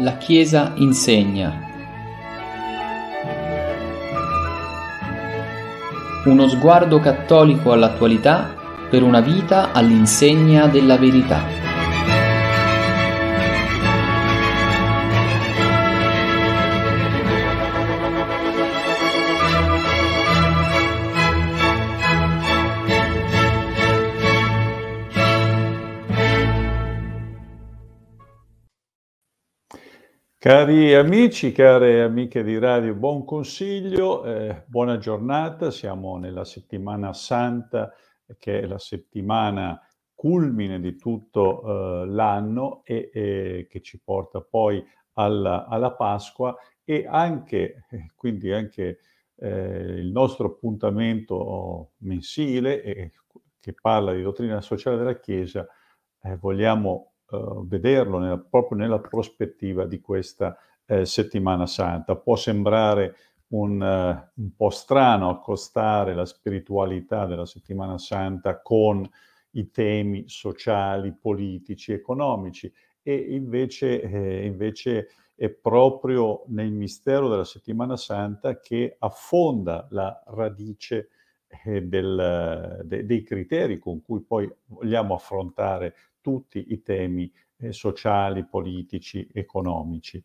La Chiesa insegna. Uno sguardo cattolico all'attualità per una vita all'insegna della verità. Cari amici, care amiche di radio, buon consiglio, eh, buona giornata. Siamo nella settimana santa, che è la settimana culmine di tutto eh, l'anno e, e, che ci porta poi alla, alla Pasqua e anche, eh, quindi anche eh, il nostro appuntamento mensile eh, che parla di dottrina sociale della Chiesa, eh, vogliamo eh, vederlo nella, proprio nella prospettiva di questa eh, settimana santa. Può sembrare un, uh, un, po' strano accostare la spiritualità della settimana santa con i temi sociali, politici, economici e invece, eh, invece è proprio nel mistero della settimana santa che affonda la radice eh, del, de, dei criteri con cui poi vogliamo affrontare tutti i temi eh, sociali, politici, economici.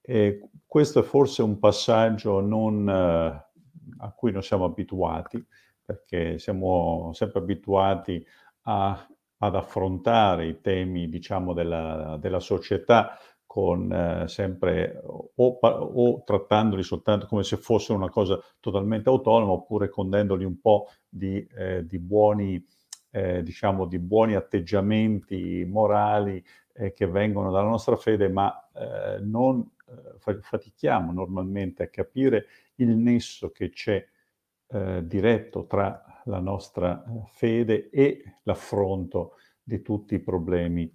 E questo è forse un passaggio non, eh, a cui non siamo abituati, perché siamo sempre abituati a, ad affrontare i temi diciamo, della, della società con eh, sempre o, o, trattandoli soltanto come se fosse una cosa totalmente autonoma oppure condendoli un po' di, eh, di buoni eh, diciamo, di buoni atteggiamenti morali eh, che vengono dalla nostra fede, ma eh, non eh, fatichiamo normalmente a capire il nesso che c'è eh, diretto tra la nostra eh, fede e l'affronto di tutti i problemi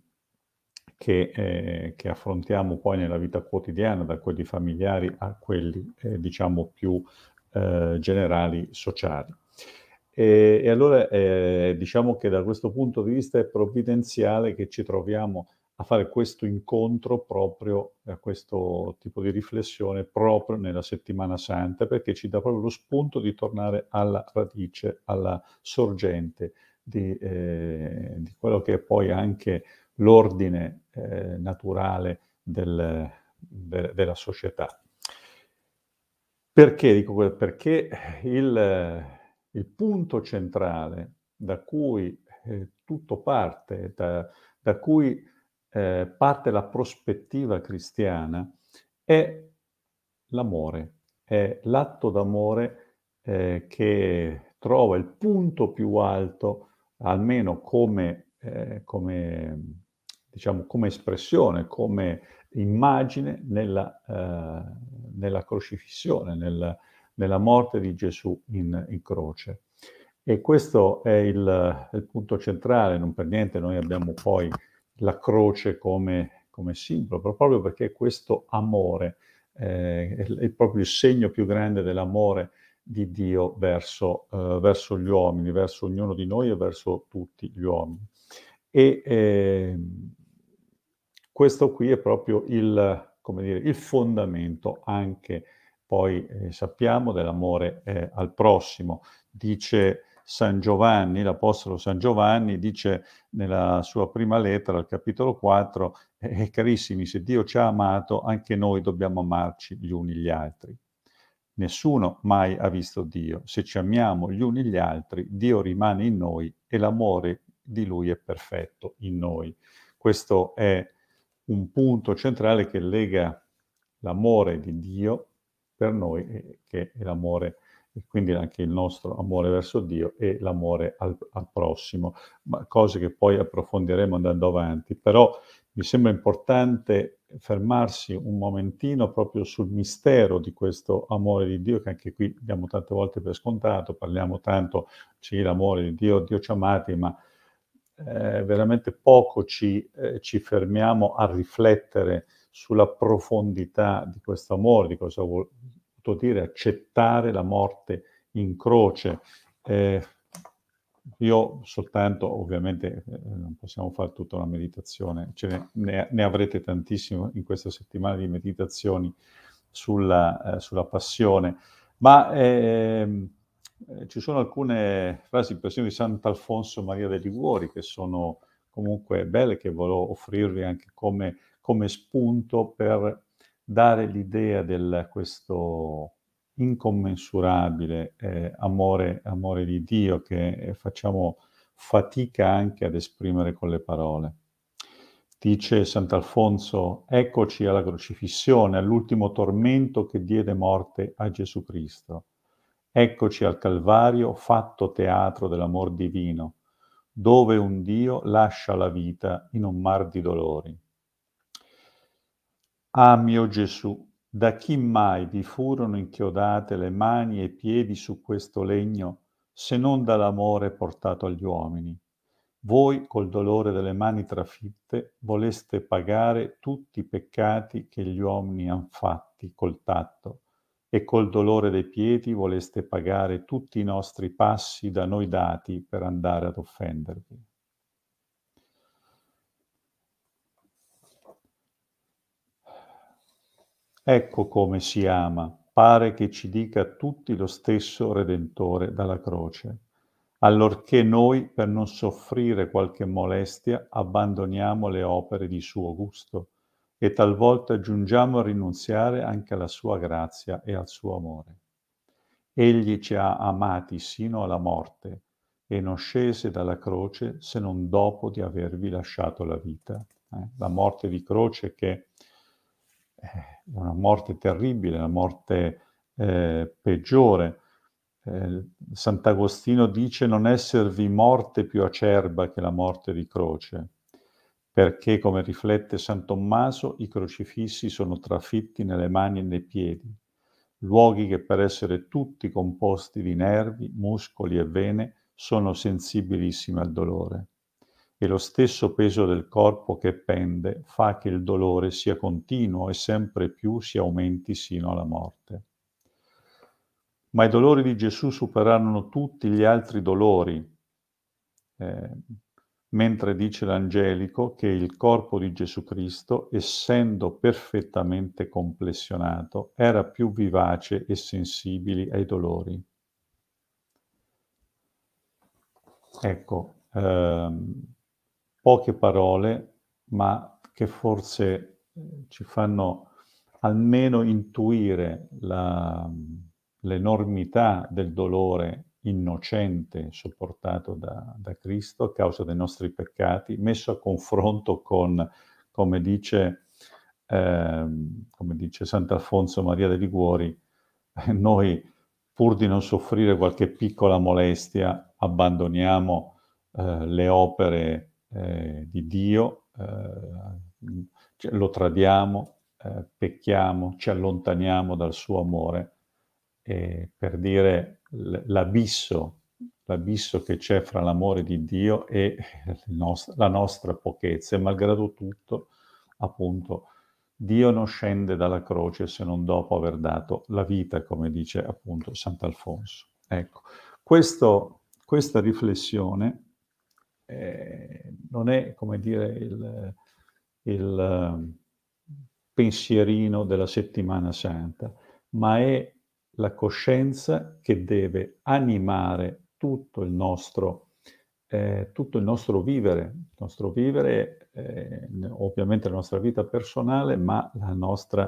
che, eh, che, affrontiamo poi nella vita quotidiana, da quelli familiari a quelli eh, diciamo più eh, generali sociali. E, e allora eh, diciamo che da questo punto di vista è provvidenziale che ci troviamo a fare questo incontro proprio, a questo tipo di riflessione proprio nella settimana santa, perché ci dà proprio lo spunto di tornare alla radice, alla sorgente di, eh, di quello che è poi anche l'ordine eh, naturale del, de, della società. Perché dico questo? Perché il il punto centrale da cui eh, tutto parte, da, da cui eh, parte la prospettiva cristiana, è l'amore, è l'atto d'amore eh, che trova il punto più alto, almeno come, eh, come, diciamo, come espressione, come immagine nella, eh, nella crocifissione, nel, nella morte di Gesù in, in croce. E questo è il, il, punto centrale, non per niente noi abbiamo poi la croce come, come simbolo, proprio perché questo amore eh, è, proprio il segno più grande dell'amore di Dio verso, eh, verso, gli uomini, verso ognuno di noi e verso tutti gli uomini. E eh, questo qui è proprio il, dire, il fondamento anche poi eh, sappiamo, dell'amore eh, al prossimo. Dice San Giovanni, l'Apostolo San Giovanni, dice nella sua prima lettera, al capitolo 4, eh, eh, carissimi, se Dio ci ha amato, anche noi dobbiamo amarci gli uni gli altri. Nessuno mai ha visto Dio. Se ci amiamo gli uni gli altri, Dio rimane in noi e l'amore di Lui è perfetto in noi. Questo è un punto centrale che lega l'amore di Dio per noi, eh, che è l'amore, quindi anche il nostro amore verso Dio e l'amore al, al prossimo, ma cose che poi approfondiremo andando avanti. Però mi sembra importante fermarsi un momentino proprio sul mistero di questo amore di Dio che anche qui diamo tante volte per scontato, parliamo tanto, sì, l'amore di Dio, Dio ci amati, ma eh, veramente poco ci, eh, ci fermiamo a riflettere sulla profondità di questo amore, di cosa vuol dire accettare la morte in croce. Eh, io soltanto, ovviamente, eh, non possiamo fare tutta una meditazione, ne, ne, ne, avrete tantissimo in questa settimana di meditazioni sulla, eh, sulla passione, ma ehm, eh, ci sono alcune frasi, persino di Sant'Alfonso Maria dei Liguori, che sono comunque belle, che volevo offrirvi anche come come spunto per dare l'idea di questo incommensurabile eh, amore, amore di Dio che eh, facciamo fatica anche ad esprimere con le parole. Dice Sant'Alfonso, eccoci alla crocifissione, all'ultimo tormento che diede morte a Gesù Cristo. Eccoci al Calvario, fatto teatro dell'amor divino, dove un Dio lascia la vita in un mar di dolori. Ah mio Gesù, da chi mai vi furono inchiodate le mani e i piedi su questo legno, se non dall'amore portato agli uomini? Voi, col dolore delle mani trafitte, voleste pagare tutti i peccati che gli uomini han fatti col tatto, e col dolore dei piedi voleste pagare tutti i nostri passi da noi dati per andare ad offendervi. Ecco come si ama, pare che ci dica tutti lo stesso Redentore dalla croce, allorché noi, per non soffrire qualche molestia, abbandoniamo le opere di suo gusto e talvolta giungiamo a rinunziare anche alla sua grazia e al suo amore. Egli ci ha amati sino alla morte e non scese dalla croce se non dopo di avervi lasciato la vita. Eh? La morte di croce che eh, una morte terribile, una morte eh, peggiore. Eh, Sant'Agostino dice non esservi morte più acerba che la morte di croce, perché come riflette San Tommaso i crocifissi sono trafitti nelle mani e nei piedi, luoghi che per essere tutti composti di nervi, muscoli e vene sono sensibilissimi al dolore e lo stesso peso del corpo che pende fa che il dolore sia continuo e sempre più si aumenti sino alla morte. Ma i dolori di Gesù superarono tutti gli altri dolori, eh, mentre dice l'angelico che il corpo di Gesù Cristo, essendo perfettamente complessionato, era più vivace e sensibile ai dolori. Ecco, ehm, poche parole, ma che forse eh, ci fanno almeno intuire la, l'enormità del dolore innocente sopportato da, da, Cristo a causa dei nostri peccati, messo a confronto con, come dice, eh, come dice Sant'Alfonso Maria de Liguori, eh, noi pur di non soffrire qualche piccola molestia abbandoniamo eh, le opere eh, di Dio, eh, lo tradiamo, eh, pecchiamo, ci allontaniamo dal suo amore. E per dire l'abisso, l'abisso che c'è fra l'amore di Dio e la nostra pochezza, e malgrado tutto, appunto, Dio non scende dalla croce se non dopo aver dato la vita, come dice appunto Sant'Alfonso. Ecco, questo, questa riflessione eh, non è, come dire, il, il ehm, pensierino della settimana santa, ma è la coscienza che deve animare tutto il nostro, eh, tutto il nostro vivere, il nostro vivere, eh, ovviamente la nostra vita personale, ma la nostra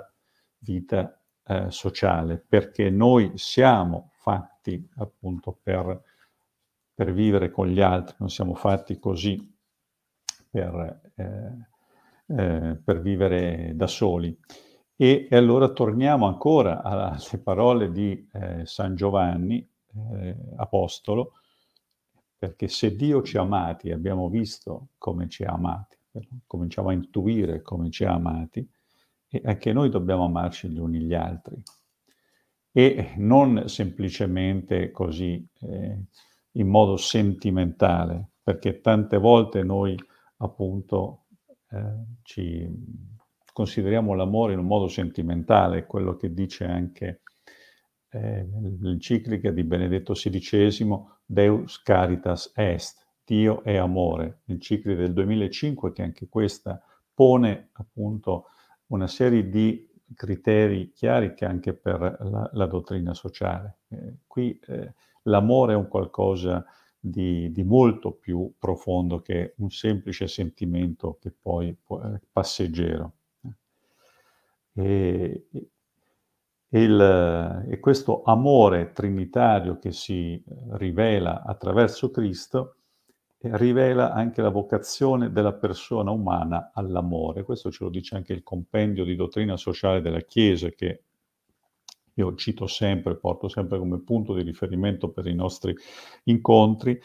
vita eh, sociale, perché noi siamo fatti appunto per per vivere con gli altri, non siamo fatti così per, eh, eh, per vivere da soli. E, e, allora torniamo ancora alle parole di eh, San Giovanni, eh, apostolo, perché se Dio ci ha amati, abbiamo visto come ci ha amati, cominciamo a intuire come ci ha amati, e anche noi dobbiamo amarci gli uni gli altri. E non semplicemente così eh, in modo sentimentale, perché tante volte noi appunto eh, ci consideriamo l'amore in un modo sentimentale, quello che dice anche eh, l'enciclica di Benedetto XVI, Deus Caritas Est, Dio è amore, l'enciclica del 2005 che anche questa pone appunto una serie di criteri chiari che anche per la, la dottrina sociale. Eh, qui eh, l'amore è un qualcosa di, di, molto più profondo che un semplice sentimento che poi è eh, passeggero. E, il, e questo amore trinitario che si eh, rivela attraverso Cristo eh, rivela anche la vocazione della persona umana all'amore. Questo ce lo dice anche il compendio di dottrina sociale della Chiesa che io cito sempre, porto sempre come punto di riferimento per i nostri incontri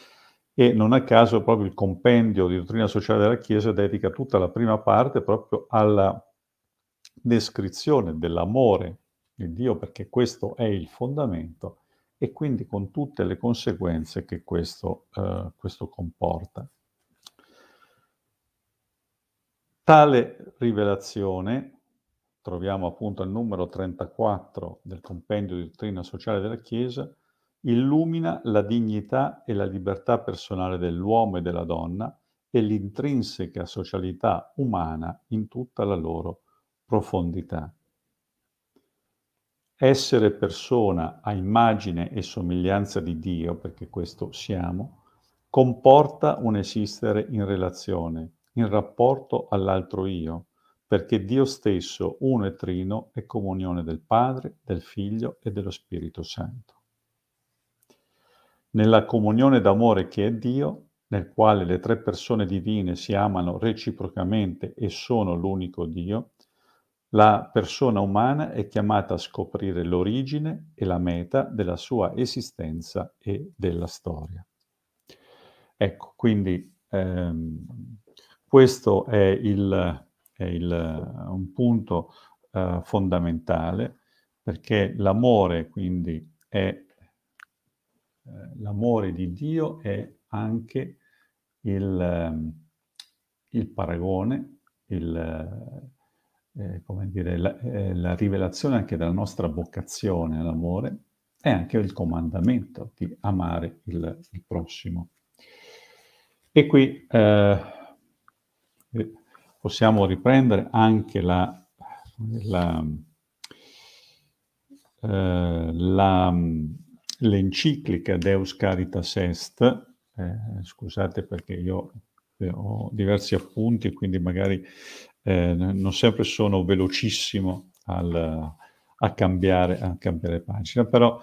e non a caso proprio il compendio di dottrina sociale della Chiesa dedica tutta la prima parte proprio alla descrizione dell'amore di Dio perché questo è il fondamento e quindi con tutte le conseguenze che questo, eh, questo comporta. Tale rivelazione troviamo appunto al numero 34 del Compendio di Dottrina Sociale della Chiesa, illumina la dignità e la libertà personale dell'uomo e della donna e l'intrinseca socialità umana in tutta la loro profondità. Essere persona a immagine e somiglianza di Dio, perché questo siamo, comporta un esistere in relazione, in rapporto all'altro io, perché Dio stesso, uno e trino, è comunione del Padre, del Figlio e dello Spirito Santo. Nella comunione d'amore che è Dio, nel quale le tre persone divine si amano reciprocamente e sono l'unico Dio, la persona umana è chiamata a scoprire l'origine e la meta della sua esistenza e della storia. Ecco, quindi ehm, questo è il è il, eh, un punto eh, fondamentale perché l'amore quindi è eh, l'amore di Dio è anche il, ehm, il paragone, il, eh, eh come dire, la, eh, la rivelazione anche della nostra vocazione all'amore e anche il comandamento di amare il, il prossimo. E qui eh, possiamo riprendere anche la, la, eh, la, l'enciclica Deus Caritas Est, eh, scusate perché io eh, ho diversi appunti e quindi magari eh, non sempre sono velocissimo al, a, cambiare, a, cambiare, pagina, però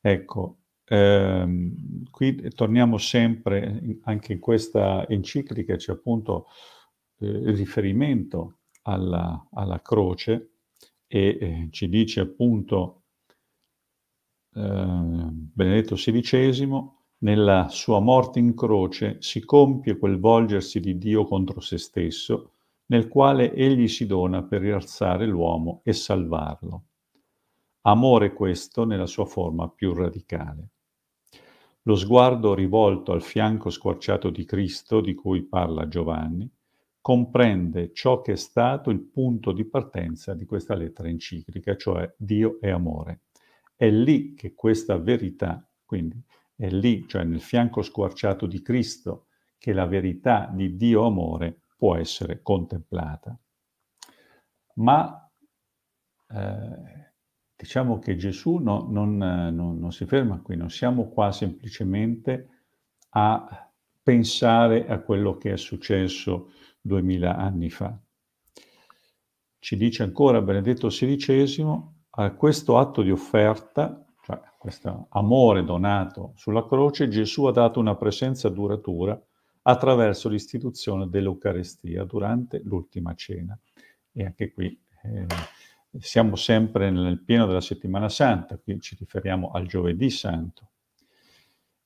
ecco, ehm, qui torniamo sempre, anche in questa enciclica c'è appunto eh, riferimento alla, alla, croce e eh, ci dice appunto eh, Benedetto XVI, nella sua morte in croce si compie quel volgersi di Dio contro se stesso, nel quale egli si dona per rialzare l'uomo e salvarlo. Amore questo nella sua forma più radicale. Lo sguardo rivolto al fianco squarciato di Cristo di cui parla Giovanni comprende ciò che è stato il punto di partenza di questa lettera enciclica, cioè Dio è amore. È lì che questa verità, quindi è lì, cioè nel fianco squarciato di Cristo, che la verità di Dio amore può essere contemplata. Ma eh, diciamo che Gesù no, non, non, non si ferma qui, non siamo qua semplicemente a pensare a quello che è successo duemila anni fa. Ci dice ancora Benedetto XVI, a questo atto di offerta, cioè questo amore donato sulla croce, Gesù ha dato una presenza duratura attraverso l'istituzione dell'Eucarestia durante l'ultima cena. E anche qui eh, siamo sempre nel pieno della settimana santa, qui ci riferiamo al giovedì santo,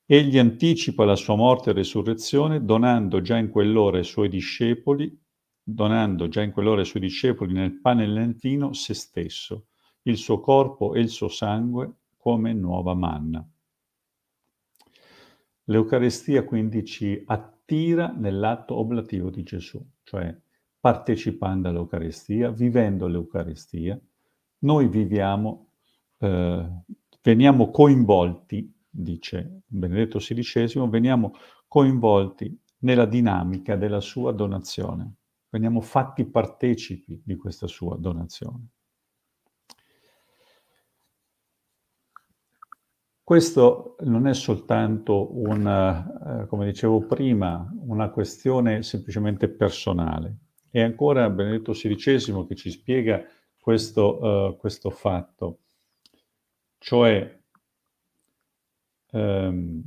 Egli anticipa la sua morte e resurrezione donando già in quell'ora ai suoi discepoli, donando già in quell'ora ai suoi discepoli nel pane e se stesso, il suo corpo e il suo sangue come nuova manna. L'Eucarestia quindi ci attira nell'atto oblativo di Gesù, cioè partecipando all'Eucarestia, vivendo l'Eucarestia, noi viviamo, eh, veniamo coinvolti dice Benedetto XVI, veniamo coinvolti nella dinamica della sua donazione, veniamo fatti partecipi di questa sua donazione. Questo non è soltanto una, eh, come dicevo prima, una questione semplicemente personale. È ancora Benedetto XVI che ci spiega questo, eh, questo fatto, cioè ehm,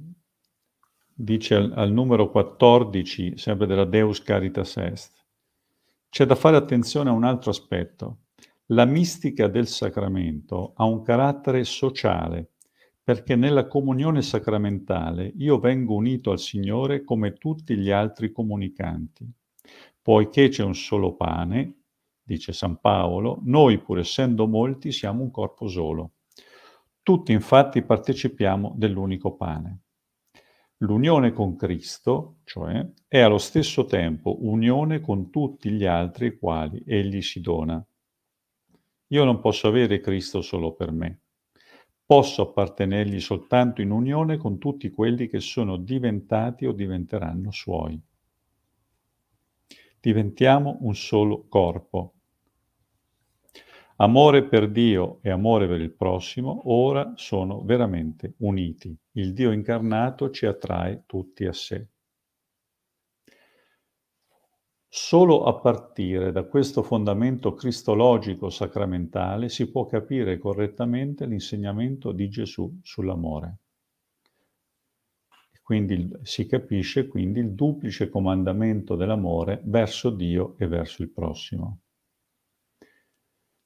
dice al, al, numero 14, sempre della Deus Caritas Est, c'è da fare attenzione a un altro aspetto. La mistica del sacramento ha un carattere sociale, perché nella comunione sacramentale io vengo unito al Signore come tutti gli altri comunicanti. Poiché c'è un solo pane, dice San Paolo, noi pur essendo molti siamo un corpo solo. Tutti infatti partecipiamo dell'unico pane. L'unione con Cristo, cioè, è allo stesso tempo unione con tutti gli altri ai quali Egli si dona. Io non posso avere Cristo solo per me. Posso appartenergli soltanto in unione con tutti quelli che sono diventati o diventeranno suoi. Diventiamo un solo corpo, Amore per Dio e amore per il prossimo ora sono veramente uniti. Il Dio incarnato ci attrae tutti a sé. Solo a partire da questo fondamento cristologico sacramentale si può capire correttamente l'insegnamento di Gesù sull'amore. Quindi si capisce quindi il duplice comandamento dell'amore verso Dio e verso il prossimo.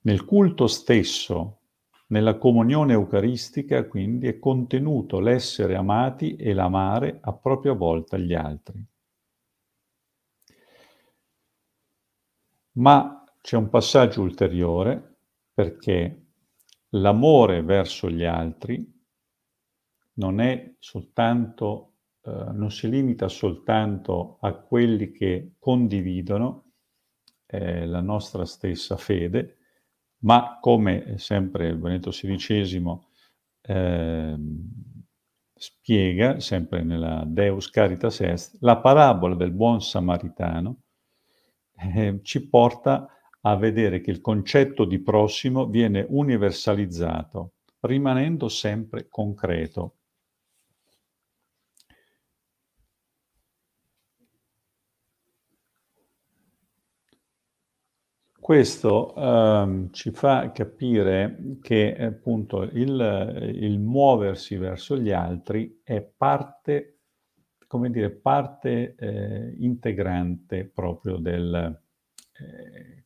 Nel culto stesso, nella comunione eucaristica, quindi, è contenuto l'essere amati e l'amare a propria volta gli altri. Ma c'è un passaggio ulteriore perché l'amore verso gli altri non è soltanto, eh, non si limita soltanto a quelli che condividono eh, la nostra stessa fede, ma come sempre Benedetto XVI eh, spiega, sempre nella Deus Caritas Est, la parabola del buon samaritano eh, ci porta a vedere che il concetto di prossimo viene universalizzato, rimanendo sempre concreto. Questo ehm, ci fa capire che appunto il, il, muoversi verso gli altri è parte, come dire, parte eh, integrante proprio del,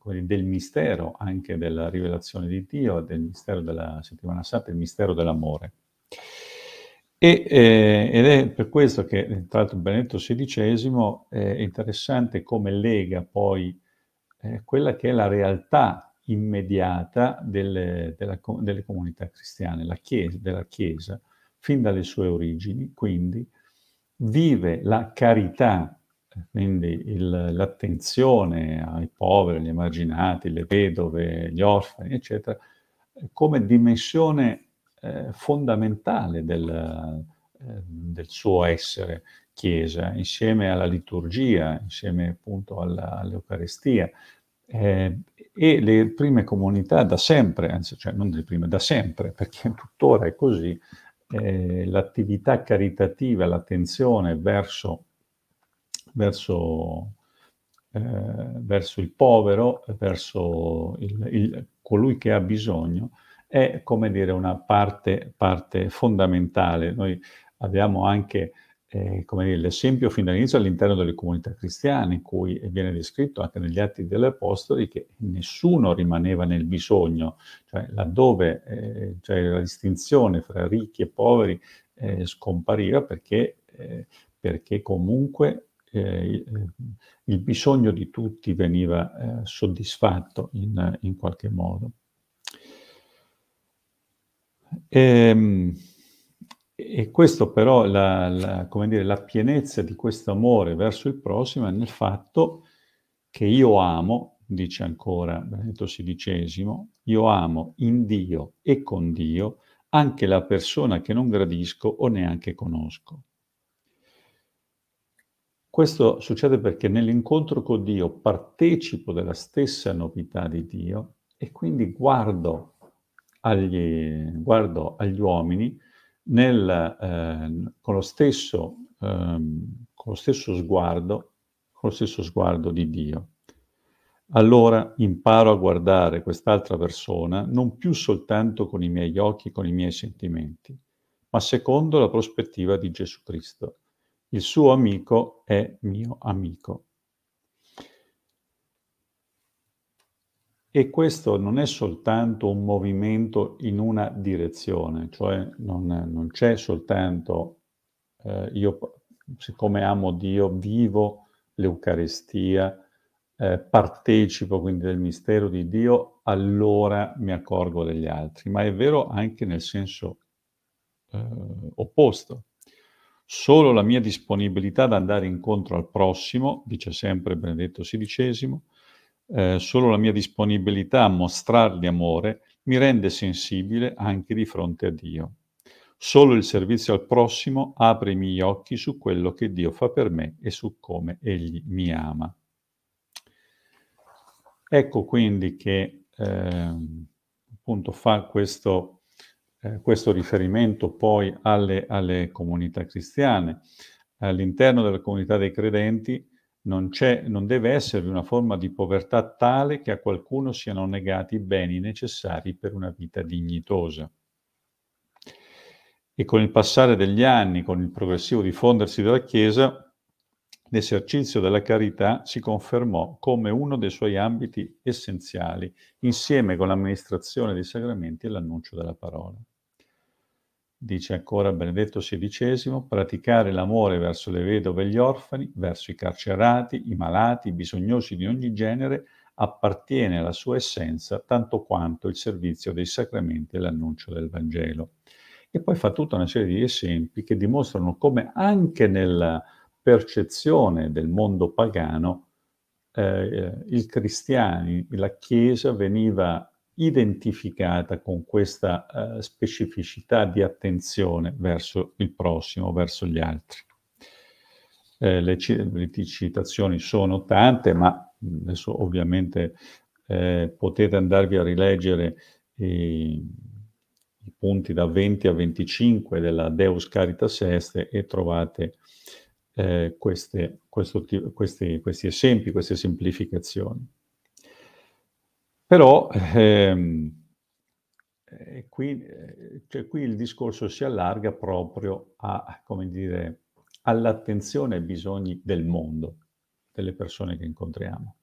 eh, del, mistero anche della rivelazione di Dio, del mistero della settimana santa, il mistero dell'amore. E, eh, ed è per questo che, tra l'altro, Benedetto XVI eh, è interessante come lega poi eh, quella che è la realtà immediata delle, della, delle comunità cristiane, la chiesa, della Chiesa, fin dalle sue origini, quindi vive la carità, eh, quindi il, l'attenzione ai poveri, agli emarginati, alle vedove, agli orfani, eccetera, come dimensione eh, fondamentale del, eh, del, suo essere Chiesa, insieme alla liturgia, insieme appunto alla, all'Eucaristia, eh, e le prime comunità da sempre, anzi cioè non le prime, da sempre, perché tuttora è così, eh, l'attività caritativa, l'attenzione verso, verso, eh, verso, il povero, verso il, il, colui che ha bisogno, è come dire una parte, parte fondamentale. Noi abbiamo anche eh, come l'esempio fin dall'inizio all'interno delle comunità cristiane, in cui eh, viene descritto anche negli atti degli apostoli che nessuno rimaneva nel bisogno, cioè laddove eh, cioè la distinzione fra ricchi e poveri eh, scompariva perché, eh, perché comunque eh, il bisogno di tutti veniva soddisfatto in, in, qualche modo. Ehm, e questo però, la, la, come dire, la pienezza di questo amore verso il prossimo è nel fatto che io amo, dice ancora Benedetto XVI, io amo in Dio e con Dio anche la persona che non gradisco o neanche conosco. Questo succede perché nell'incontro con Dio partecipo della stessa novità di Dio e quindi guardo agli, guardo agli uomini nel, eh, con, lo stesso, ehm, con, lo stesso sguardo, con lo stesso sguardo di Dio. Allora imparo a guardare quest'altra persona non più soltanto con i miei occhi, con i miei sentimenti, ma secondo la prospettiva di Gesù Cristo. Il suo amico è mio amico. E questo non è soltanto un movimento in una direzione, cioè non, non c'è soltanto eh, io, siccome amo Dio, vivo l'Eucarestia, eh, partecipo quindi del mistero di Dio, allora mi accorgo degli altri. Ma è vero anche nel senso eh, opposto. Solo la mia disponibilità ad andare incontro al prossimo, dice sempre Benedetto XVI, eh, solo la mia disponibilità a mostrargli amore mi rende sensibile anche di fronte a Dio. Solo il servizio al prossimo apre i miei occhi su quello che Dio fa per me e su come Egli mi ama. Ecco quindi che eh, appunto fa questo, eh, questo riferimento poi alle, alle comunità cristiane. All'interno della comunità dei credenti non, non deve esservi una forma di povertà tale che a qualcuno siano negati i beni necessari per una vita dignitosa. E con il passare degli anni, con il progressivo diffondersi della Chiesa, l'esercizio della carità si confermò come uno dei suoi ambiti essenziali, insieme con l'amministrazione dei sacramenti e l'annuncio della parola dice ancora Benedetto XVI, praticare l'amore verso le vedove e gli orfani, verso i carcerati, i malati, i bisognosi di ogni genere, appartiene alla sua essenza tanto quanto il servizio dei sacramenti e l'annuncio del Vangelo. E poi fa tutta una serie di esempi che dimostrano come anche nella percezione del mondo pagano eh, il cristiani, la Chiesa veniva identificata con questa eh, specificità di attenzione verso il prossimo, verso gli altri. Eh, le, le, citazioni sono tante, ma adesso ovviamente eh, potete andarvi a rileggere i, i, punti da 20 a 25 della Deus Caritas Est e trovate eh, queste, questo, questi, questi esempi, queste semplificazioni. Però ehm, eh, qui, eh, cioè qui, il discorso si allarga proprio a, dire, all'attenzione ai bisogni del mondo, delle persone che incontriamo.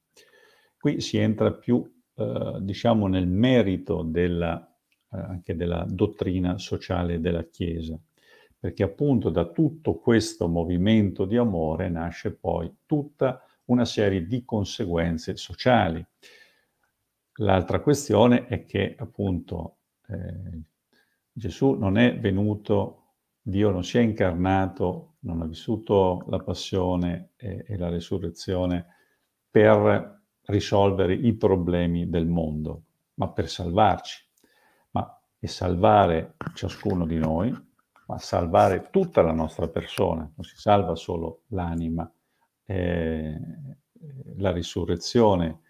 Qui si entra più, eh, diciamo, nel merito della, eh, anche della dottrina sociale della Chiesa, perché appunto da tutto questo movimento di amore nasce poi tutta una serie di conseguenze sociali. L'altra questione è che appunto eh, Gesù non è venuto, Dio non si è incarnato, non ha vissuto la passione e, e la resurrezione per risolvere i problemi del mondo, ma per salvarci. Ma e salvare ciascuno di noi, ma salvare tutta la nostra persona, non si salva solo l'anima, eh, la risurrezione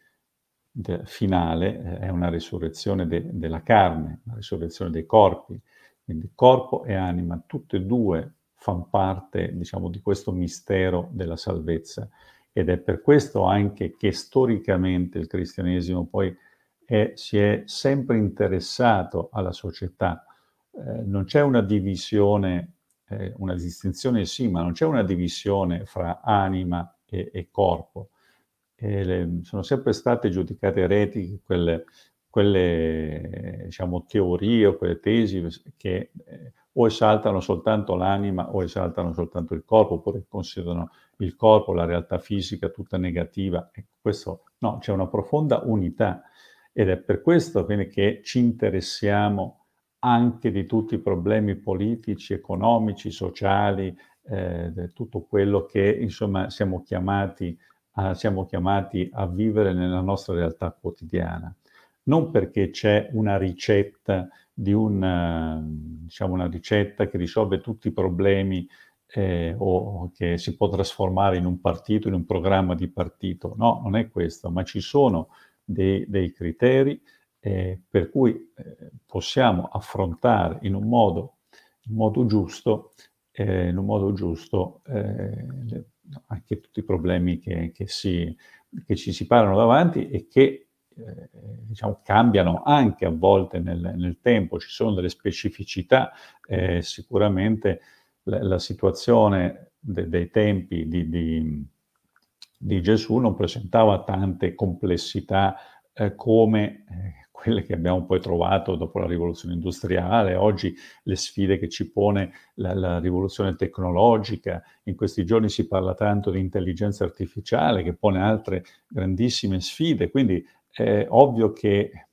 de, finale eh, è una risurrezione de, della carne, una risurrezione dei corpi. Quindi corpo e anima, tutte e due fanno parte, diciamo, di questo mistero della salvezza. Ed è per questo anche che storicamente il cristianesimo poi è, si è sempre interessato alla società. Eh, non c'è una divisione, eh, una distinzione sì, ma non c'è una divisione fra anima e, e corpo le, sono sempre state giudicate eretiche quelle, quelle diciamo, teorie o quelle tesi che eh, o esaltano soltanto l'anima o esaltano soltanto il corpo, oppure considerano il corpo, la realtà fisica tutta negativa. Ecco, questo no, c'è una profonda unità ed è per questo quindi, che ci interessiamo anche di tutti i problemi politici, economici, sociali, eh, tutto quello che insomma siamo chiamati a a, ah, siamo chiamati a vivere nella nostra realtà quotidiana, non perché c'è una ricetta, un, diciamo una ricetta che risolve tutti i problemi eh, o che si può trasformare in un partito, in un programma di partito. No, non è questo, ma ci sono dei, dei criteri eh, per cui eh, possiamo affrontare in un modo, in modo giusto, eh, in un modo giusto le, eh, anche tutti i problemi che, che, si, che ci si parano davanti e che eh, diciamo, cambiano anche a volte nel, nel, tempo, ci sono delle specificità, eh, sicuramente la, la situazione de, dei tempi di, di, di, Gesù non presentava tante complessità eh, come eh, quelle che abbiamo poi trovato dopo la rivoluzione industriale, oggi le sfide che ci pone la, la rivoluzione tecnologica, in questi giorni si parla tanto di intelligenza artificiale che pone altre grandissime sfide, quindi è ovvio che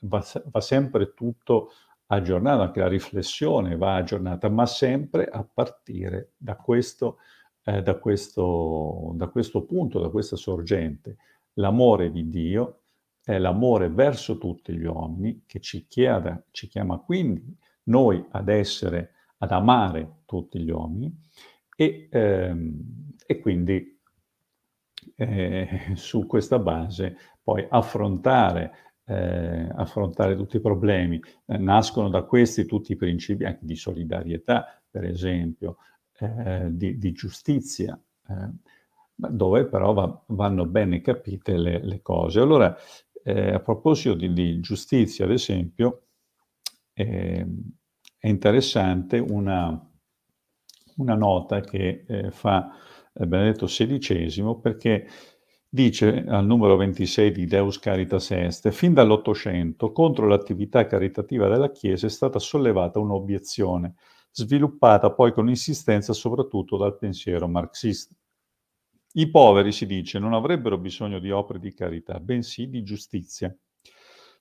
va, va sempre tutto aggiornato, anche la riflessione va aggiornata, ma sempre a partire da questo, eh, da questo, da questo punto, da questa sorgente, l'amore di Dio è l'amore verso tutti gli uomini che ci, chiama, ci chiama quindi noi ad essere, ad amare tutti gli uomini e, ehm, e quindi eh, su questa base poi affrontare, eh, affrontare tutti i problemi. Eh, nascono da questi tutti i principi anche di solidarietà, per esempio, eh, di, di, giustizia eh, dove però va, vanno bene capite le, le cose. Allora, eh, a proposito di, di, giustizia, ad esempio, eh, è interessante una, una nota che eh, fa eh, Benedetto XVI perché dice al numero 26 di Deus Caritas Est, fin dall'Ottocento contro l'attività caritativa della Chiesa è stata sollevata un'obiezione, sviluppata poi con insistenza soprattutto dal pensiero marxista. I poveri, si dice, non avrebbero bisogno di opere di carità, bensì di giustizia.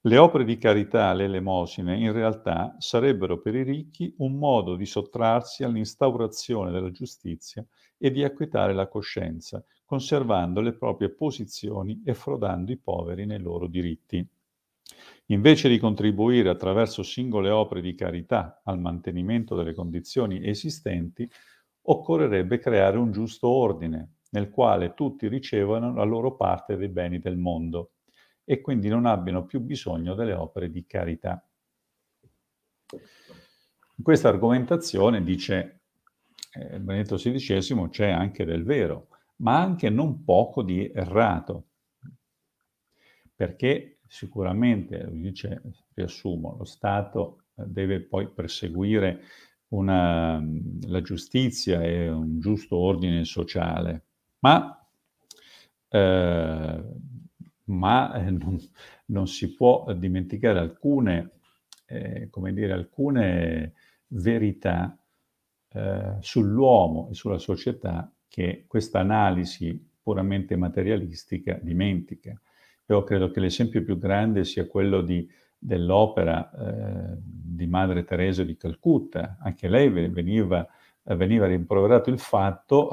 Le opere di carità, le elemosine, in realtà sarebbero per i ricchi un modo di sottrarsi all'instaurazione della giustizia e di acquietare la coscienza, conservando le proprie posizioni e frodando i poveri nei loro diritti. Invece di contribuire attraverso singole opere di carità al mantenimento delle condizioni esistenti, occorrerebbe creare un giusto ordine, nel quale tutti ricevono la loro parte dei beni del mondo e quindi non abbiano più bisogno delle opere di carità. In questa argomentazione, dice eh, Benedetto XVI, c'è anche del vero, ma anche non poco di errato, perché sicuramente, dice, riassumo, lo Stato deve poi perseguire una, la giustizia e un giusto ordine sociale, ma, eh, ma eh, non, non, si può dimenticare alcune, eh, dire, alcune verità eh, sull'uomo e sulla società che questa analisi puramente materialistica dimentica. Io credo che l'esempio più grande sia quello di dell'opera eh, di Madre Teresa di Calcutta. Anche lei veniva, veniva rimproverato il fatto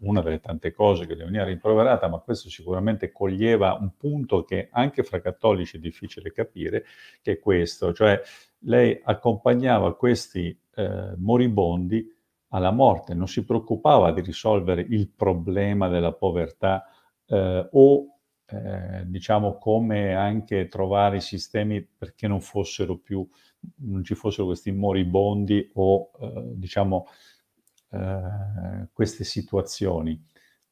una delle tante cose che gli veniva rimproverata, ma questo sicuramente coglieva un punto che anche fra cattolici è difficile capire, che è questo, cioè lei accompagnava questi eh, moribondi alla morte, non si preoccupava di risolvere il problema della povertà eh, o eh, diciamo come anche trovare i sistemi perché non fossero più, non ci fossero questi moribondi o eh, diciamo eh, queste situazioni.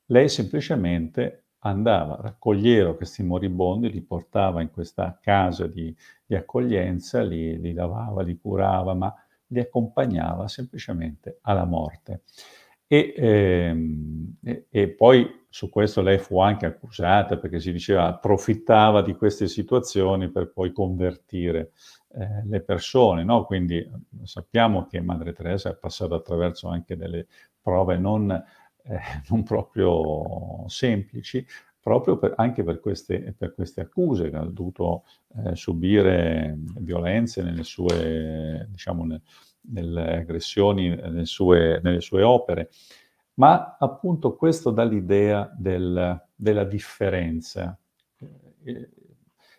Lei semplicemente andava, raccoglieva questi moribondi, li portava in questa casa di, di accoglienza, li, li, lavava, li curava, ma li accompagnava semplicemente alla morte. E, ehm, e, e poi su questo lei fu anche accusata perché si diceva approfittava di queste situazioni per poi convertire eh, le persone, no? quindi eh, sappiamo che Madre Teresa è passata attraverso anche delle prove non, eh, non proprio semplici, proprio per, anche per queste, per queste, accuse, che ha dovuto eh, subire violenze nelle sue, diciamo, nel, nelle aggressioni, nelle sue, nelle sue opere ma appunto questo dà l'idea del, della differenza, eh,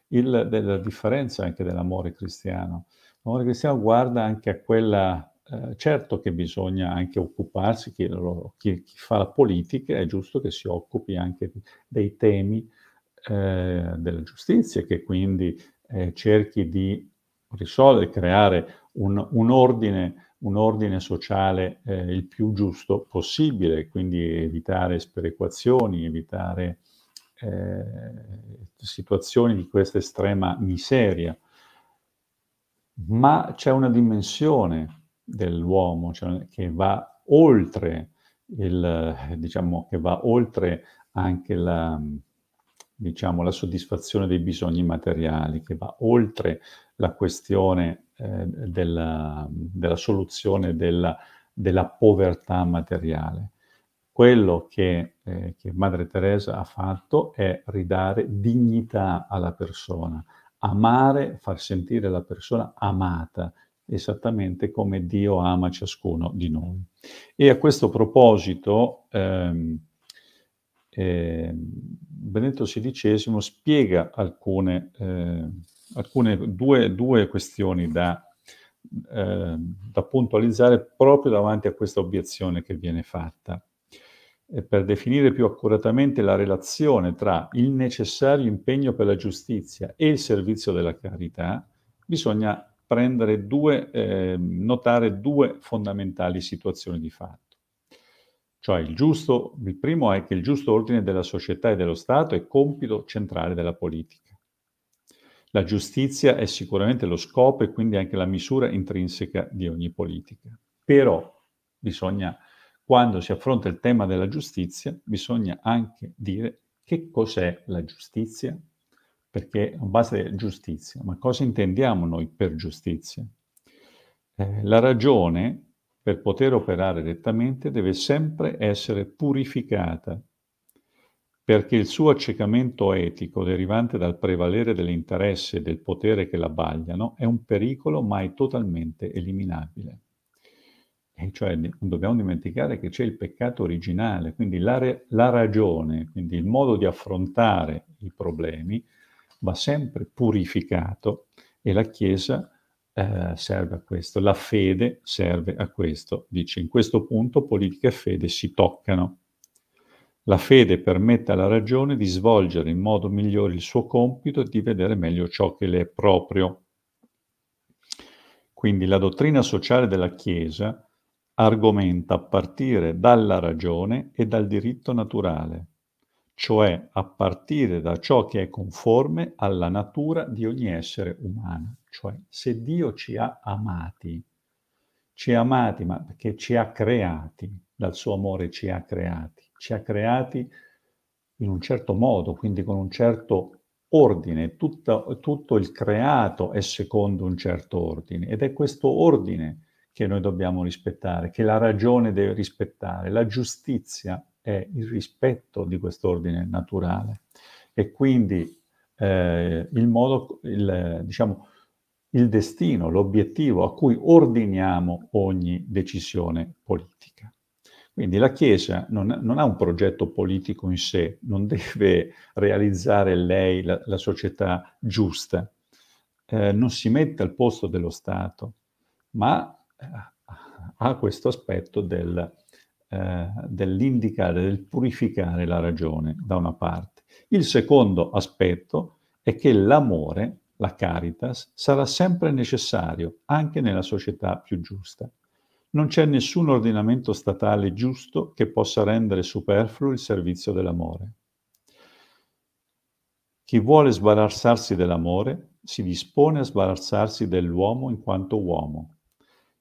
il, della differenza anche dell'amore cristiano. L'amore cristiano guarda anche a quella, eh, certo che bisogna anche occuparsi, chi, chi, chi, fa la politica è giusto che si occupi anche dei temi eh, della giustizia, che quindi eh, cerchi di risolvere, creare un, un ordine un ordine sociale eh, il più giusto possibile, quindi evitare sperequazioni, evitare eh, situazioni di questa estrema miseria. Ma c'è una dimensione dell'uomo cioè, che va oltre il, diciamo, che va oltre anche la, diciamo, la soddisfazione dei bisogni materiali, che va oltre la questione eh, della, della, soluzione della, della, povertà materiale. Quello che, eh, che Madre Teresa ha fatto è ridare dignità alla persona, amare, far sentire la persona amata, esattamente come Dio ama ciascuno di noi. E a questo proposito, ehm, eh, Benedetto XVI spiega alcune, eh, alcune, due, due questioni da, eh, da puntualizzare proprio davanti a questa obiezione che viene fatta per definire più accuratamente la relazione tra il necessario impegno per la giustizia e il servizio della carità, bisogna due, eh, notare due fondamentali situazioni di fatto. Cioè il, giusto, il primo è che il giusto ordine della società e dello Stato è compito centrale della politica. La giustizia è sicuramente lo scopo e quindi anche la misura intrinseca di ogni politica. Però bisogna, quando si affronta il tema della giustizia, bisogna anche dire che cos'è la giustizia, perché base di giustizia, ma cosa intendiamo noi per giustizia? Eh, la ragione, per poter operare rettamente, deve sempre essere purificata perché il suo accecamento etico derivante dal prevalere dell'interesse e del potere che l'abbagliano è un pericolo mai totalmente eliminabile. E cioè non dobbiamo dimenticare che c'è il peccato originale, quindi la, re, la ragione, quindi il modo di affrontare i problemi va sempre purificato e la Chiesa eh, serve a questo, la fede serve a questo. Dice in questo punto politica e fede si toccano. La fede permette alla ragione di svolgere in modo migliore il suo compito e di vedere meglio ciò che le è proprio. Quindi la dottrina sociale della Chiesa argomenta a partire dalla ragione e dal diritto naturale, cioè a partire da ciò che è conforme alla natura di ogni essere umano, cioè se Dio ci ha amati, ci ha amati ma perché ci ha creati, dal suo amore ci ha creati ci ha creati in un certo modo, quindi con un certo ordine, tutto, tutto il creato è secondo un certo ordine ed è questo ordine che noi dobbiamo rispettare, che la ragione deve rispettare, la giustizia è il rispetto di quest'ordine naturale e quindi eh, il modo, il, diciamo, il destino, l'obiettivo a cui ordiniamo ogni decisione politica. Quindi la Chiesa non, non, ha un progetto politico in sé, non deve realizzare lei la, la società giusta, eh, non si mette al posto dello Stato, ma eh, ha questo aspetto del, eh, dell'indicare, del purificare la ragione da una parte. Il secondo aspetto è che l'amore, la caritas, sarà sempre necessario anche nella società più giusta non c'è nessun ordinamento statale giusto che possa rendere superfluo il servizio dell'amore. Chi vuole sbarazzarsi dell'amore si dispone a sbarazzarsi dell'uomo in quanto uomo.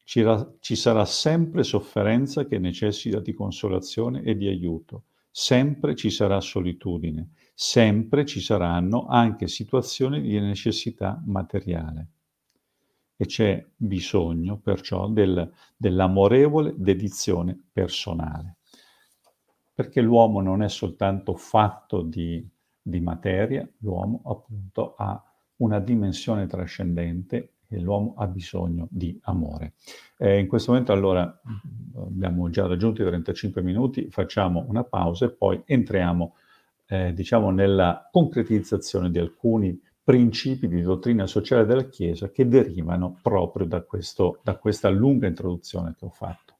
Ci, ra- ci sarà sempre sofferenza che necessita di consolazione e di aiuto, sempre ci sarà solitudine, sempre ci saranno anche situazioni di necessità materiale e c'è bisogno perciò del, dell'amorevole dedizione personale, perché l'uomo non è soltanto fatto di, di materia, l'uomo appunto ha una dimensione trascendente e l'uomo ha bisogno di amore. Eh, in questo momento allora abbiamo già raggiunto i 35 minuti, facciamo una pausa e poi entriamo eh, diciamo nella concretizzazione di alcuni principi di dottrina sociale della Chiesa che derivano proprio da, questo, da questa lunga introduzione che ho fatto.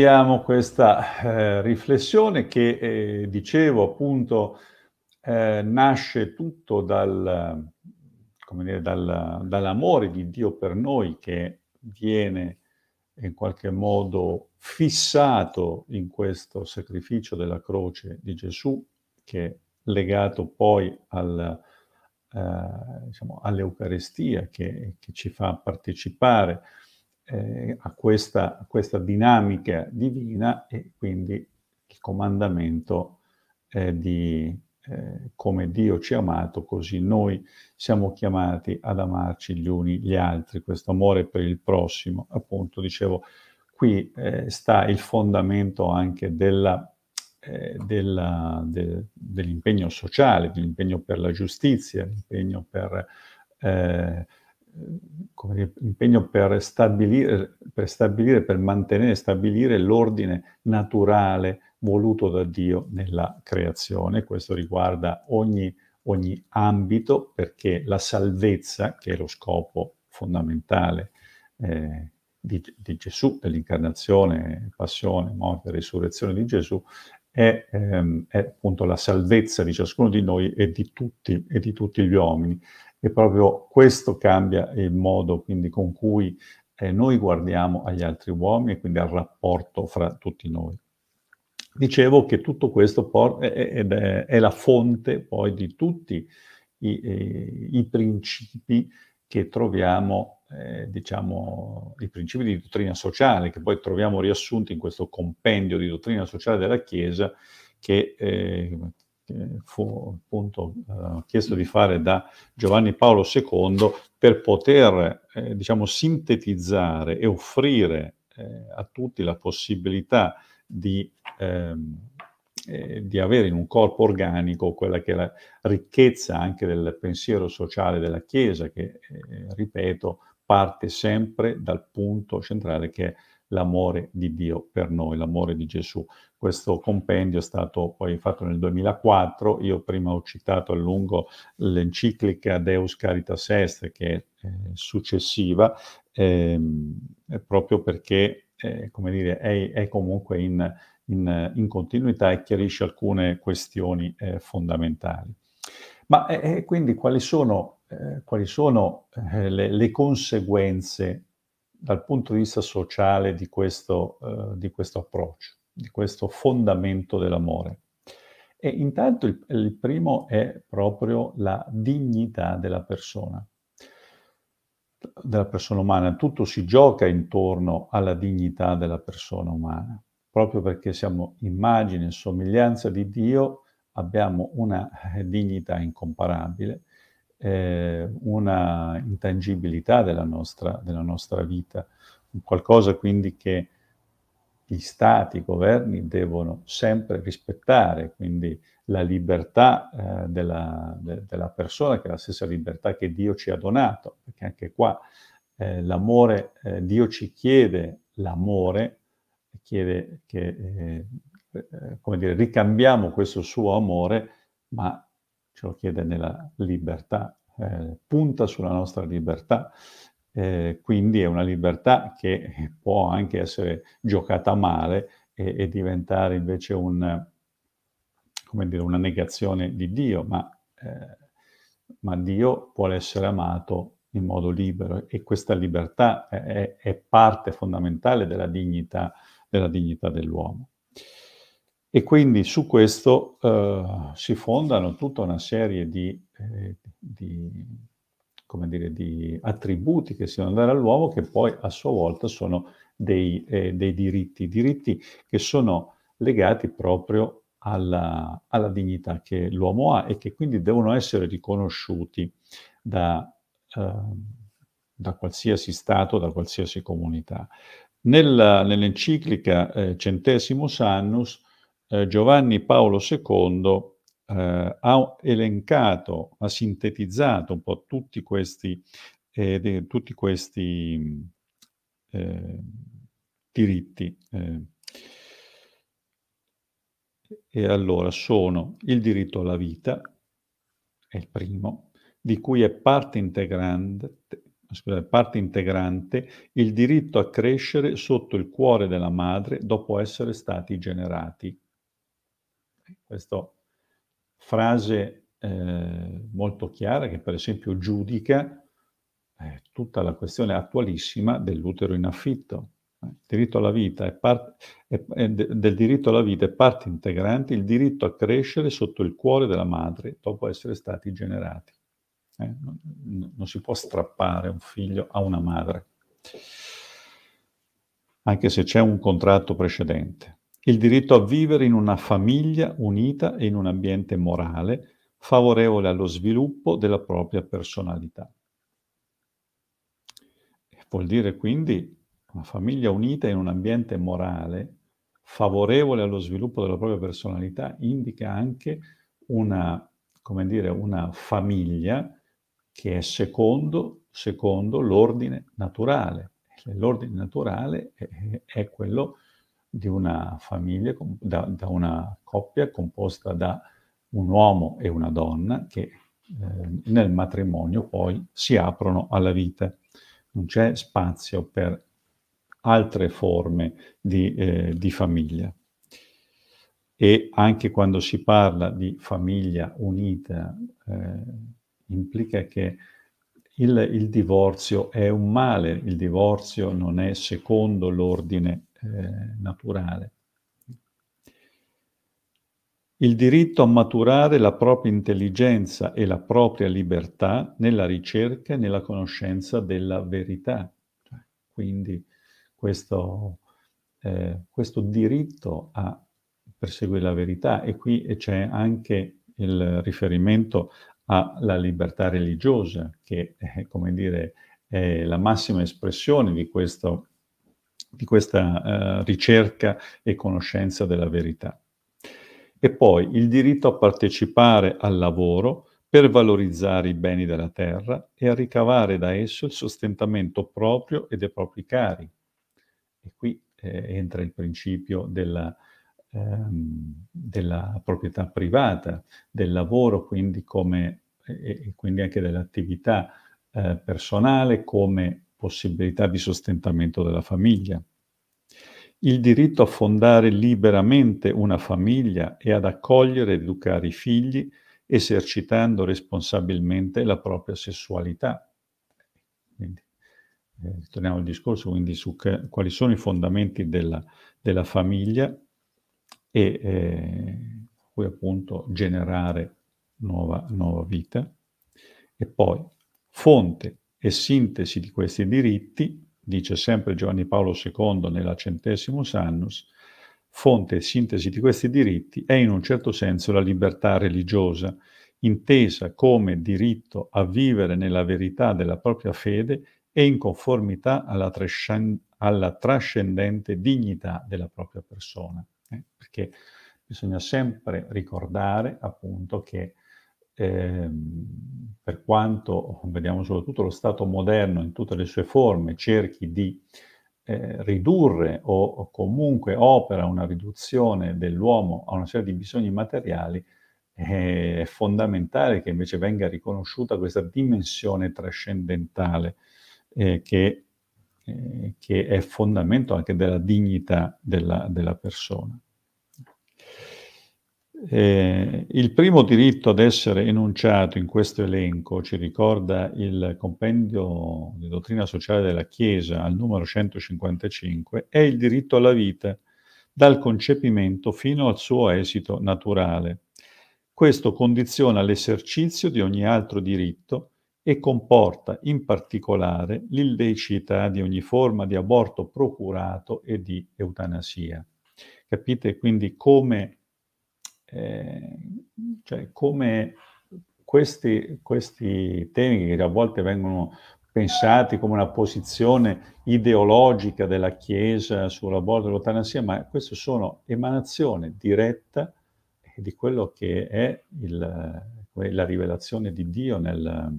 Abbiamo questa eh, riflessione che, eh, dicevo, appunto, eh, nasce tutto dal, dire, dal, dall'amore di Dio per noi che viene in qualche modo fissato in questo sacrificio della croce di Gesù, che è legato poi al, eh, diciamo, all'Eucarestia che, che, ci fa partecipare eh, a, questa, a, questa, dinamica divina e quindi il comandamento eh, di eh, come Dio ci ha amato, così noi siamo chiamati ad amarci gli uni gli altri, questo amore per il prossimo. Appunto, dicevo, qui eh, sta il fondamento anche della eh, della, de, dell'impegno sociale, dell'impegno per la giustizia, l'impegno per eh, come l'impegno per stabilire, per stabilire, per mantenere e stabilire l'ordine naturale voluto da Dio nella creazione. Questo riguarda ogni, ogni ambito perché la salvezza, che è lo scopo fondamentale eh, di, di, Gesù, dell'incarnazione, passione, morte risurrezione di Gesù, è, ehm, è, appunto la salvezza di ciascuno di noi e di tutti, e di tutti gli uomini e proprio questo cambia il modo quindi, con cui eh, noi guardiamo agli altri uomini e quindi al rapporto fra tutti noi. Dicevo che tutto questo por- è, è, è, la fonte poi di tutti i, eh, i principi che troviamo, eh, diciamo, i principi di dottrina sociale, che poi troviamo riassunti in questo compendio di dottrina sociale della Chiesa, che, eh, che fu appunto eh, chiesto di fare da Giovanni Paolo II per poter eh, diciamo, sintetizzare e offrire eh, a tutti la possibilità di, ehm, eh, di, avere in un corpo organico quella che è la ricchezza anche del pensiero sociale della Chiesa che, eh, ripeto, parte sempre dal punto centrale che è l'amore di Dio per noi, l'amore di Gesù. Questo compendio è stato poi fatto nel 2004, io prima ho citato a lungo l'enciclica Deus Caritas Est che è successiva, ehm, proprio perché eh, come dire, è, è comunque in, in, in, continuità e chiarisce alcune questioni eh, fondamentali. Ma eh, eh quindi quali sono, eh, quali sono eh, le, le conseguenze dal punto di vista sociale di questo, eh, di questo approccio, di questo fondamento dell'amore. E intanto il, il primo è proprio la dignità della persona, della persona umana. Tutto si gioca intorno alla dignità della persona umana, proprio perché siamo immagine e somiglianza di Dio, abbiamo una eh, dignità incomparabile eh, una intangibilità della nostra, della nostra vita, qualcosa quindi che gli stati, i governi devono sempre rispettare, quindi la libertà eh, della, de, della, persona, che è la stessa libertà che Dio ci ha donato, perché anche qua eh, l'amore, eh, Dio ci chiede l'amore, chiede che, eh, eh, come dire, ricambiamo questo suo amore, ma ce lo chiede nella libertà, eh, punta sulla nostra libertà, eh, quindi è una libertà che può anche essere giocata male e, e diventare invece un, dire, una negazione di Dio, ma, eh, ma, Dio vuole essere amato in modo libero e questa libertà è, è parte fondamentale della dignità, della dignità dell'uomo. E quindi su questo eh, si fondano tutta una serie di, eh, di, dire, di attributi che si devono dare all'uomo che poi a sua volta sono dei, eh, dei diritti, diritti che sono legati proprio alla, alla, dignità che l'uomo ha e che quindi devono essere riconosciuti da, eh, da qualsiasi Stato, da qualsiasi comunità. Nel, nell'enciclica eh, Centesimus Annus eh, Giovanni Paolo II eh, ha elencato, ha sintetizzato un po' tutti questi, eh, de, tutti questi eh, diritti. Eh. E allora sono il diritto alla vita, è il primo, di cui è parte integrante, scusate, parte integrante il diritto a crescere sotto il cuore della madre dopo essere stati generati. Questa frase eh, molto chiara che per esempio giudica eh, tutta la questione attualissima dell'utero in affitto. Eh, diritto part- è, è del diritto alla vita è parte integrante il diritto a crescere sotto il cuore della madre dopo essere stati generati. Eh, non, non, si può strappare un figlio a una madre, anche se c'è un contratto precedente il diritto a vivere in una famiglia unita e in un ambiente morale favorevole allo sviluppo della propria personalità. Vuol dire quindi una famiglia unita in un ambiente morale favorevole allo sviluppo della propria personalità indica anche una, dire, una famiglia che è secondo, secondo l'ordine naturale. L'ordine naturale è, è quello di una famiglia, da, da una coppia composta da un uomo e una donna che eh, nel matrimonio poi si aprono alla vita. Non c'è spazio per altre forme di, eh, di famiglia. E anche quando si parla di famiglia unita, eh, implica che il, il divorzio è un male, il divorzio non è secondo l'ordine eh, naturale. Il diritto a maturare la propria intelligenza e la propria libertà nella ricerca e nella conoscenza della verità. Quindi questo, eh, questo diritto a perseguire la verità e qui c'è anche il riferimento alla libertà religiosa che, è, eh, come dire, è la massima espressione di questo di questa eh, ricerca e conoscenza della verità. E poi il diritto a partecipare al lavoro per valorizzare i beni della terra e a ricavare da esso il sostentamento proprio e dei propri cari. E qui eh, entra il principio della, ehm, della, proprietà privata, del lavoro, quindi, come, e, e quindi anche dell'attività eh, personale come possibilità di sostentamento della famiglia. Il diritto a fondare liberamente una famiglia e ad accogliere ed educare i figli esercitando responsabilmente la propria sessualità. Quindi, eh, ritorniamo al discorso quindi su che, quali sono i fondamenti della, della famiglia e eh, poi appunto generare nuova, nuova vita. E poi fonte e sintesi di questi diritti, dice sempre Giovanni Paolo II nella Centesimus Annus, fonte e sintesi di questi diritti è in un certo senso la libertà religiosa, intesa come diritto a vivere nella verità della propria fede e in conformità alla, trascend- alla trascendente dignità della propria persona. Eh? Perché bisogna sempre ricordare appunto che eh, per quanto vediamo soprattutto lo Stato moderno in tutte le sue forme cerchi di eh, ridurre o, comunque opera una riduzione dell'uomo a una serie di bisogni materiali, eh, è fondamentale che invece venga riconosciuta questa dimensione trascendentale eh, che, eh, che, è fondamento anche della dignità della, della persona. Eh, il primo diritto ad essere enunciato in questo elenco ci ricorda il compendio di dottrina sociale della Chiesa al numero 155, è il diritto alla vita dal concepimento fino al suo esito naturale. Questo condiziona l'esercizio di ogni altro diritto e comporta in particolare l'illecita di ogni forma di aborto procurato e di eutanasia. Capite quindi come Ehm, cioè come questi, questi temi che a volte vengono pensati come una posizione ideologica della Chiesa sull'aborto e l'eutanasia, ma queste sono emanazione diretta di quello che è il, la rivelazione di Dio nel,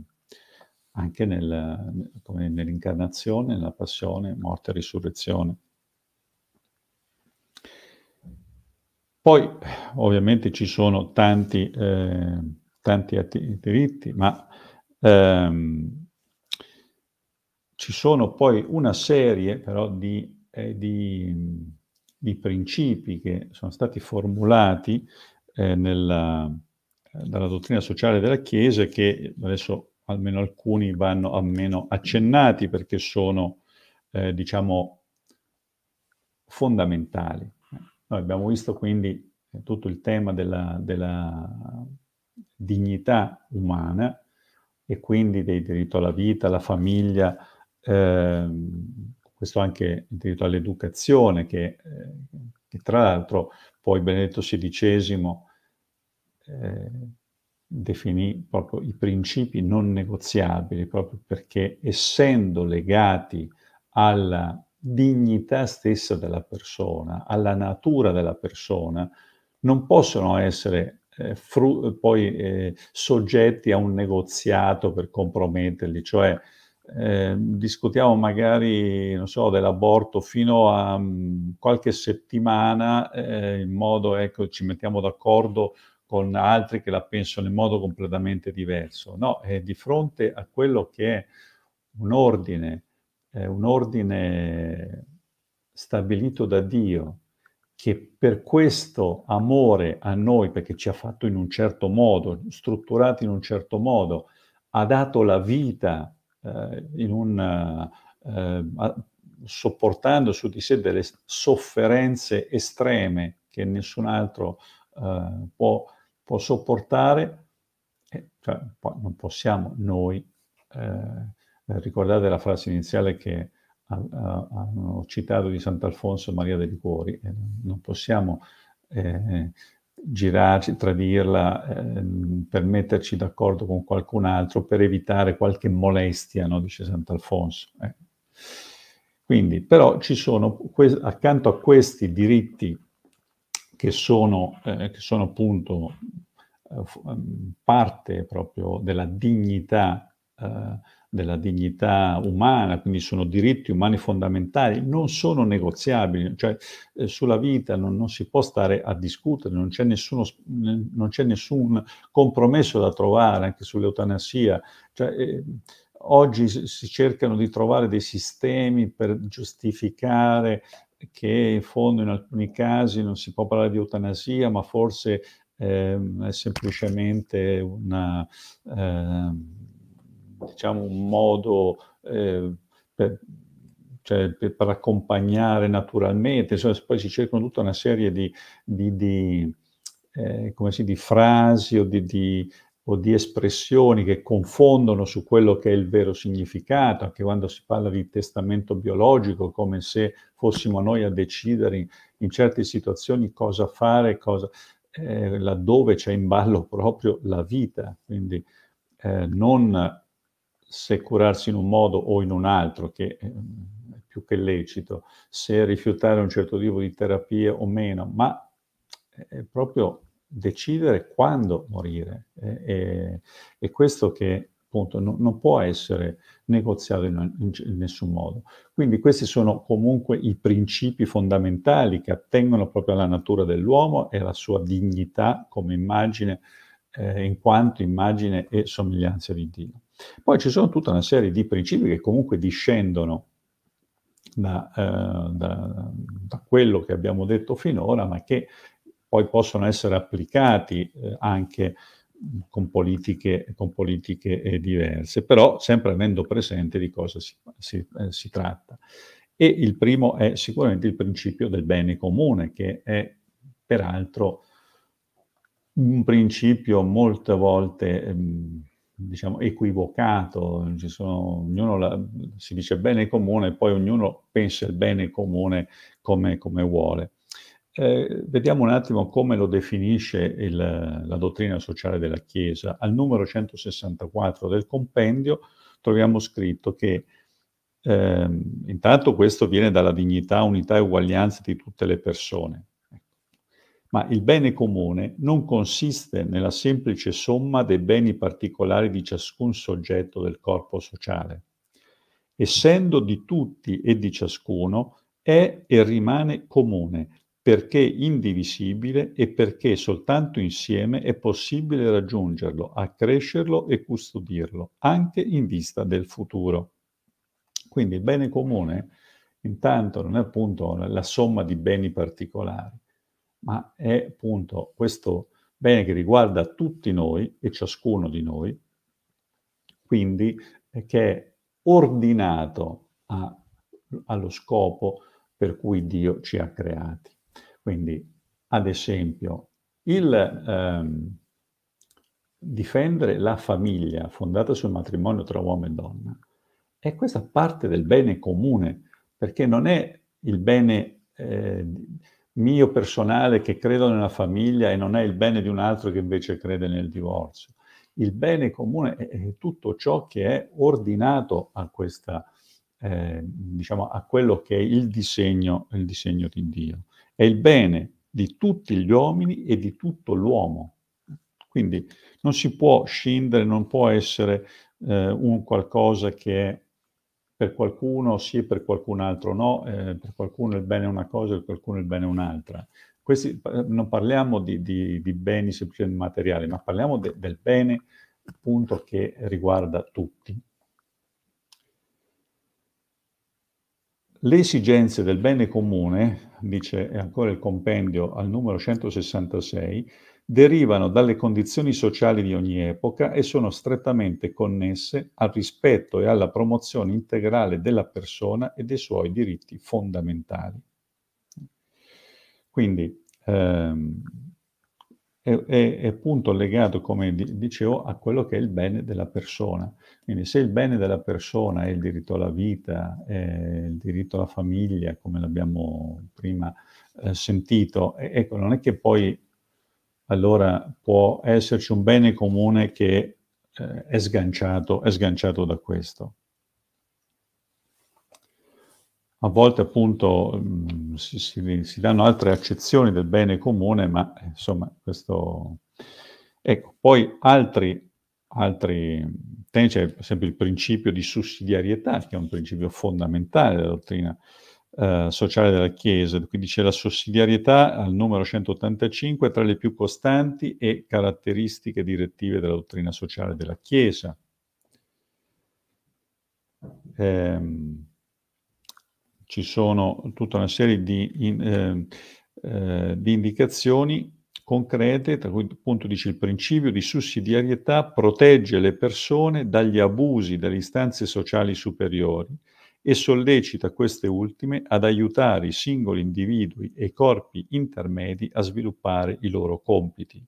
anche nel, nell'incarnazione, nella passione, morte e risurrezione. Poi ovviamente ci sono tanti, eh, tanti atti- diritti, ma ehm, ci sono poi una serie però di, eh, di, di principi che sono stati formulati eh, nella, dalla dottrina sociale della Chiesa che adesso almeno alcuni vanno almeno accennati perché sono eh, diciamo fondamentali. Noi abbiamo visto quindi tutto il tema della, della dignità umana e quindi del diritto alla vita, alla famiglia, eh, questo anche il diritto all'educazione che, eh, che tra l'altro poi Benedetto XVI eh, definì proprio i principi non negoziabili, proprio perché essendo legati alla dignità stessa della persona, alla natura della persona, non possono essere eh, fru- poi eh, soggetti a un negoziato per comprometterli, cioè eh, discutiamo magari non so, dell'aborto fino a um, qualche settimana eh, in modo, ecco, ci mettiamo d'accordo con altri che la pensano in modo completamente diverso. No, è di fronte a quello che è un ordine eh, un ordine stabilito da Dio che per questo amore a noi, perché ci ha fatto in un certo modo, strutturati in un certo modo, ha dato la vita eh, in un, eh, sopportando su di sé delle sofferenze estreme che nessun altro eh, può, può, sopportare, cioè, non possiamo noi eh, eh, ricordate la frase iniziale che hanno citato di Sant'Alfonso e Maria dei Cuori, eh, non possiamo eh, girarci, tradirla, eh, per metterci d'accordo con qualcun altro per evitare qualche molestia, no? dice Sant'Alfonso. Eh. Quindi, però ci sono, accanto a questi diritti che sono, eh, che sono appunto eh, parte proprio della dignità eh, della dignità umana, quindi sono diritti umani fondamentali, non sono negoziabili, cioè eh, sulla vita non, non, si può stare a discutere, non c'è, nessuno, non c'è, nessun compromesso da trovare anche sull'eutanasia. Cioè, eh, oggi si cercano di trovare dei sistemi per giustificare che in fondo in alcuni casi non si può parlare di eutanasia, ma forse eh, è semplicemente una... Eh, diciamo, un modo eh, per, cioè, per, per, accompagnare naturalmente, insomma, poi si cercano tutta una serie di, di, di, eh, si, di frasi o di, o di espressioni che confondono su quello che è il vero significato, anche quando si parla di testamento biologico, come se fossimo noi a decidere in, in certe situazioni cosa fare, cosa, eh, laddove c'è in ballo proprio la vita, quindi eh, non se curarsi in un modo o in un altro, che eh, è più che lecito, se rifiutare un certo tipo di terapia o meno, ma è proprio decidere quando morire. è, e questo che appunto non, non, può essere negoziato in, in, in, nessun modo. Quindi questi sono comunque i principi fondamentali che attengono proprio alla natura dell'uomo e alla sua dignità come immagine, eh, in quanto immagine e somiglianza di Dio. Poi ci sono tutta una serie di principi che comunque discendono da, eh, da, da quello che abbiamo detto finora, ma che poi possono essere applicati eh, anche con politiche, con politiche eh, diverse, però sempre avendo presente di cosa si, si, eh, si tratta. E il primo è sicuramente il principio del bene comune, che è peraltro un principio molte volte... Ehm, diciamo, equivocato, sono, ognuno la, si dice bene comune, poi ognuno pensa il bene comune come, come vuole. Eh, vediamo un attimo come lo definisce il, la dottrina sociale della Chiesa. Al numero 164 del compendio troviamo scritto che eh, intanto questo viene dalla dignità, unità e uguaglianza di tutte le persone ma il bene comune non consiste nella semplice somma dei beni particolari di ciascun soggetto del corpo sociale. Essendo di tutti e di ciascuno, è e rimane comune, perché indivisibile e perché soltanto insieme è possibile raggiungerlo, accrescerlo e custodirlo, anche in vista del futuro. Quindi il bene comune, intanto, non è appunto la somma di beni particolari, ma è appunto questo bene che riguarda tutti noi e ciascuno di noi, quindi eh, che è ordinato a, allo scopo per cui Dio ci ha creati. Quindi, ad esempio, il ehm, difendere la famiglia fondata sul matrimonio tra uomo e donna è questa parte del bene comune, perché non è il bene... Eh, mio personale che credo nella famiglia e non è il bene di un altro che invece crede nel divorzio. Il bene comune è tutto ciò che è ordinato a, questa, eh, diciamo, a quello che è il disegno, il disegno di Dio. È il bene di tutti gli uomini e di tutto l'uomo. Quindi non si può scindere, non può essere eh, un qualcosa che è per qualcuno sì, per qualcun altro no, eh, per qualcuno il bene è una cosa, per qualcuno il bene è un'altra. Questi, non parliamo di, di, di beni semplicemente materiali, ma parliamo de, del bene appunto che riguarda tutti. Le esigenze del bene comune, dice ancora il compendio al numero 166, derivano dalle condizioni sociali di ogni epoca e sono strettamente connesse al rispetto e alla promozione integrale della persona e dei suoi diritti fondamentali. Quindi ehm, è, è, appunto legato, come dicevo, a quello che è il bene della persona. Quindi se il bene della persona è il diritto alla vita, è il diritto alla famiglia, come l'abbiamo prima eh, sentito, ecco, non è che poi allora può esserci un bene comune che eh, è, sganciato, è sganciato da questo. A volte appunto mh, mm, si, si, si, danno altre accezioni del bene comune, ma insomma questo... Ecco, poi altri, altri temi, c'è per esempio il principio di sussidiarietà, che è un principio fondamentale della dottrina eh, sociale della Chiesa, quindi c'è la sussidiarietà al numero 185 tra le più costanti e caratteristiche direttive della dottrina sociale della Chiesa. Ehm, ci sono tutta una serie di, in, eh, eh, di indicazioni concrete, tra cui appunto dice il principio di sussidiarietà protegge le persone dagli abusi delle istanze sociali superiori e sollecita queste ultime ad aiutare i singoli individui e i corpi intermedi a sviluppare i loro compiti.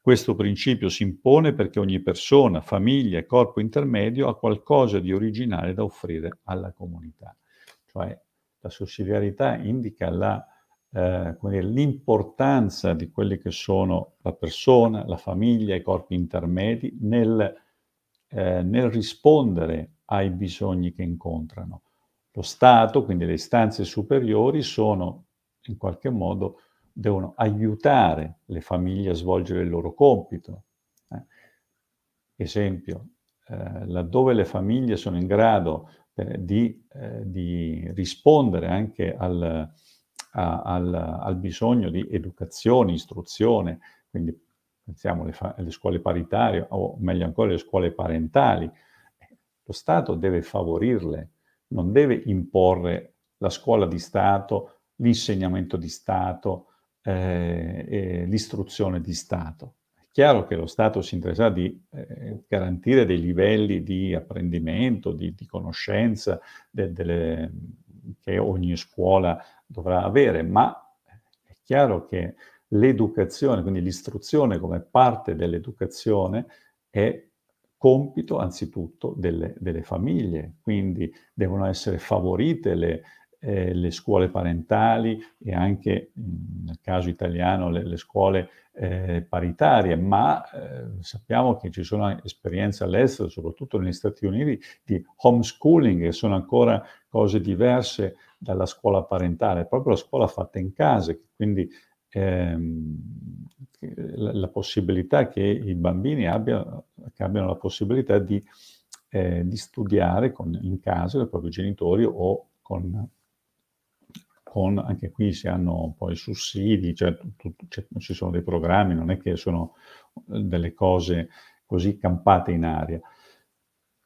Questo principio si impone perché ogni persona, famiglia e corpo intermedio ha qualcosa di originale da offrire alla comunità. Cioè la sussidiarietà indica la, eh, l'importanza di quelli che sono la persona, la famiglia, e i corpi intermedi nel, eh, nel rispondere ai bisogni che incontrano. Lo Stato, quindi le istanze superiori, sono in qualche modo devono aiutare le famiglie a svolgere il loro compito. Eh? Esempio, eh, laddove le famiglie sono in grado eh, di, eh, di, rispondere anche al, a, al, al, bisogno di educazione, istruzione, quindi pensiamo alle fa- scuole paritarie o meglio ancora le scuole parentali, lo Stato deve favorirle, non deve imporre la scuola di Stato, l'insegnamento di Stato, eh, l'istruzione di Stato. È chiaro che lo Stato si interessa di eh, garantire dei livelli di apprendimento, di, di conoscenza de, delle, che ogni scuola dovrà avere, ma è chiaro che l'educazione, quindi l'istruzione come parte dell'educazione, è compito anzitutto delle, delle famiglie, quindi devono essere favorite le, eh, le scuole parentali e anche nel caso italiano le, le scuole eh, paritarie, ma eh, sappiamo che ci sono esperienze all'estero, soprattutto negli Stati Uniti, di homeschooling, che sono ancora cose diverse dalla scuola parentale, proprio la scuola fatta in casa, quindi ehm, la, la, possibilità che i bambini abbiano, che abbiano la possibilità di, eh, di studiare con, in casa dai propri genitori o con, con, anche qui si hanno poi sussidi, cioè, tu, cioè, ci sono dei programmi, non è che sono eh, delle cose così campate in aria,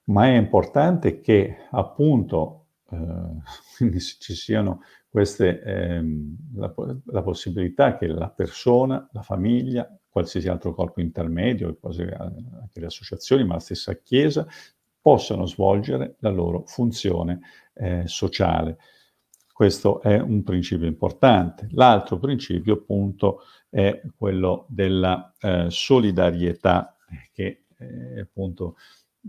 ma è importante che appunto eh, ci siano questa è ehm, la, la, possibilità che la persona, la famiglia, qualsiasi altro corpo intermedio, eh, anche le associazioni, ma la stessa Chiesa, possano svolgere la loro funzione eh, sociale. Questo è un principio importante. L'altro principio, appunto, è quello della eh, solidarietà, che eh, appunto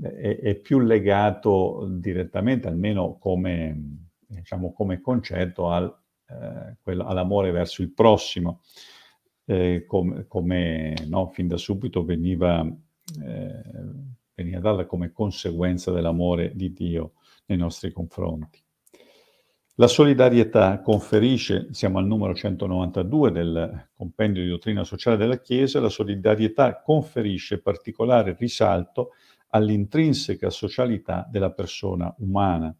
è, è, più legato direttamente, almeno come diciamo, come concetto al, eh, quello, all'amore verso il prossimo, eh, come, come no, fin da subito veniva, eh, veniva data come conseguenza dell'amore di Dio nei nostri confronti. La solidarietà conferisce, siamo al numero 192 del Compendio di Dottrina Sociale della Chiesa, la solidarietà conferisce particolare risalto all'intrinseca socialità della persona umana,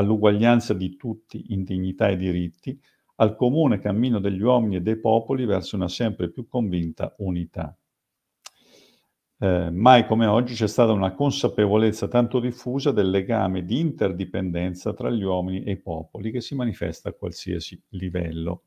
all'uguaglianza di tutti in dignità e diritti, al comune cammino degli uomini e dei popoli verso una sempre più convinta unità. Eh, mai come oggi c'è stata una consapevolezza tanto diffusa del legame di interdipendenza tra gli uomini e i popoli che si manifesta a qualsiasi livello.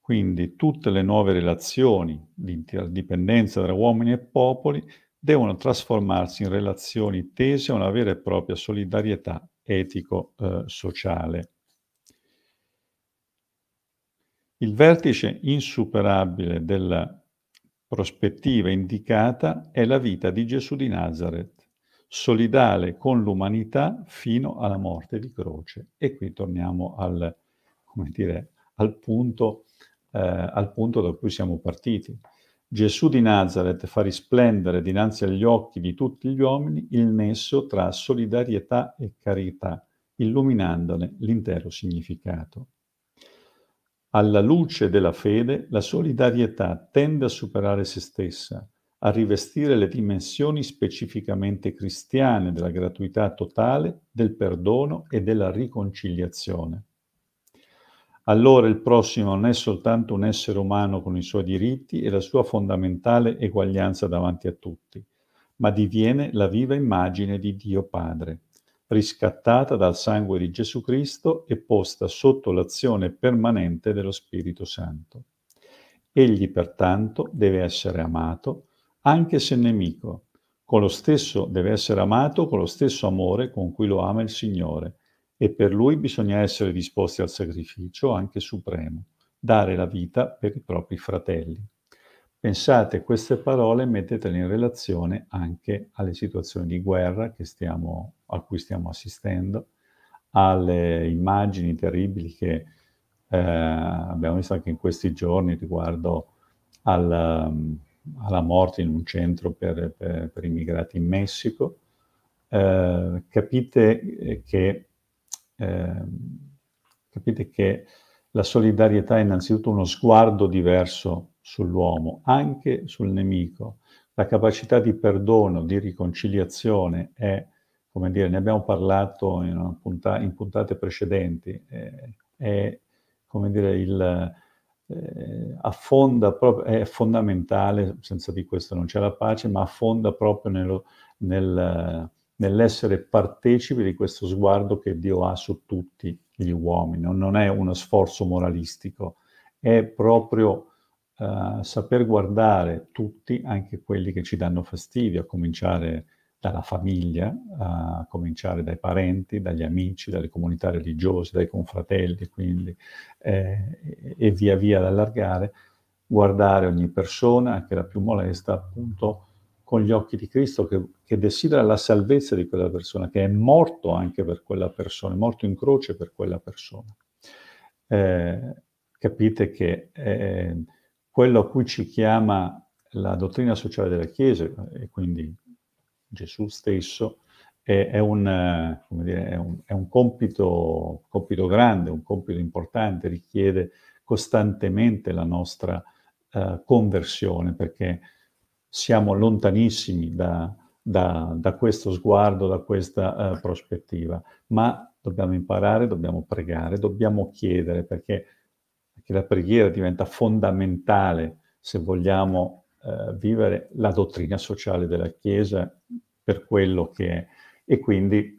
Quindi tutte le nuove relazioni di interdipendenza tra uomini e popoli devono trasformarsi in relazioni tese a una vera e propria solidarietà etico-sociale. Eh, Il vertice insuperabile della prospettiva indicata è la vita di Gesù di Nazareth, solidale con l'umanità fino alla morte di croce. E qui torniamo al, dire, al, punto, eh, al punto da cui siamo partiti, Gesù di Nazareth fa risplendere dinanzi agli occhi di tutti gli uomini il nesso tra solidarietà e carità, illuminandone l'intero significato. Alla luce della fede, la solidarietà tende a superare se stessa, a rivestire le dimensioni specificamente cristiane della gratuità totale, del perdono e della riconciliazione allora il prossimo non è soltanto un essere umano con i suoi diritti e la sua fondamentale eguaglianza davanti a tutti, ma diviene la viva immagine di Dio Padre, riscattata dal sangue di Gesù Cristo e posta sotto l'azione permanente dello Spirito Santo. Egli pertanto deve essere amato, anche se nemico, con lo stesso deve essere amato con lo stesso amore con cui lo ama il Signore, e per lui bisogna essere disposti al sacrificio anche supremo, dare la vita per i propri fratelli. Pensate queste parole e mettetele in relazione anche alle situazioni di guerra stiamo, a cui stiamo assistendo, alle immagini terribili che eh, abbiamo visto anche in questi giorni riguardo alla, alla morte in un centro per, per, per immigrati in Messico. Eh, capite eh, che Ehm, capite che la solidarietà è innanzitutto uno sguardo diverso sull'uomo, anche sul nemico. La capacità di perdono, di riconciliazione è, come dire, ne abbiamo parlato in, punta, in puntate precedenti, eh, è, come dire, il, eh, affonda proprio, è fondamentale, senza di questo non c'è la pace, ma affonda proprio nello, nel nell'essere partecipi di questo sguardo che Dio ha su tutti gli uomini. Non è uno sforzo moralistico, è proprio eh, saper guardare tutti, anche quelli che ci danno fastidio, a cominciare dalla famiglia, a cominciare dai parenti, dagli amici, dalle comunità religiose, dai confratelli, quindi, eh, e via via ad allargare, guardare ogni persona, anche la più molesta, appunto, con gli occhi di Cristo che, che, desidera la salvezza di quella persona, che è morto anche per quella persona, è morto in croce per quella persona. Eh, capite che eh, quello a cui ci chiama la dottrina sociale della Chiesa, e quindi Gesù stesso, è, è, un, dire, è, un, è un, compito, compito grande, un compito importante, richiede costantemente la nostra eh, conversione, perché siamo lontanissimi da, da, da questo sguardo, da questa eh, prospettiva, ma dobbiamo imparare, dobbiamo pregare, dobbiamo chiedere perché, perché la preghiera diventa fondamentale se vogliamo eh, vivere la dottrina sociale della Chiesa per quello che è. E quindi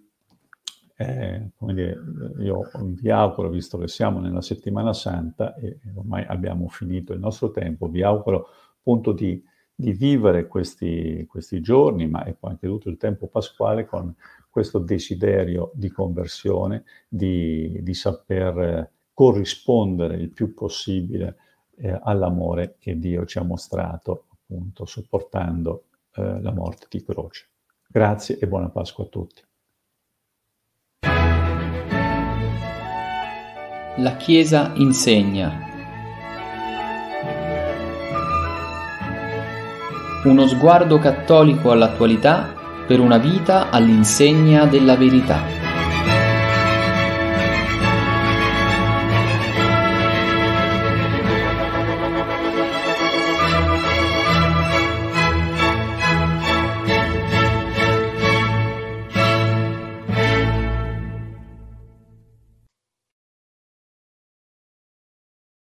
eh, come dire, io vi auguro, visto che siamo nella settimana santa e ormai abbiamo finito il nostro tempo, vi auguro appunto di di vivere questi, questi giorni, ma e poi anche tutto il tempo pasquale con questo desiderio di conversione, di, di saper eh, corrispondere il più possibile eh, all'amore che Dio ci ha mostrato, appunto, sopportando eh, la morte di croce. Grazie e buona Pasqua a tutti. La Chiesa insegna uno sguardo cattolico all'attualità per una vita all'insegna della verità.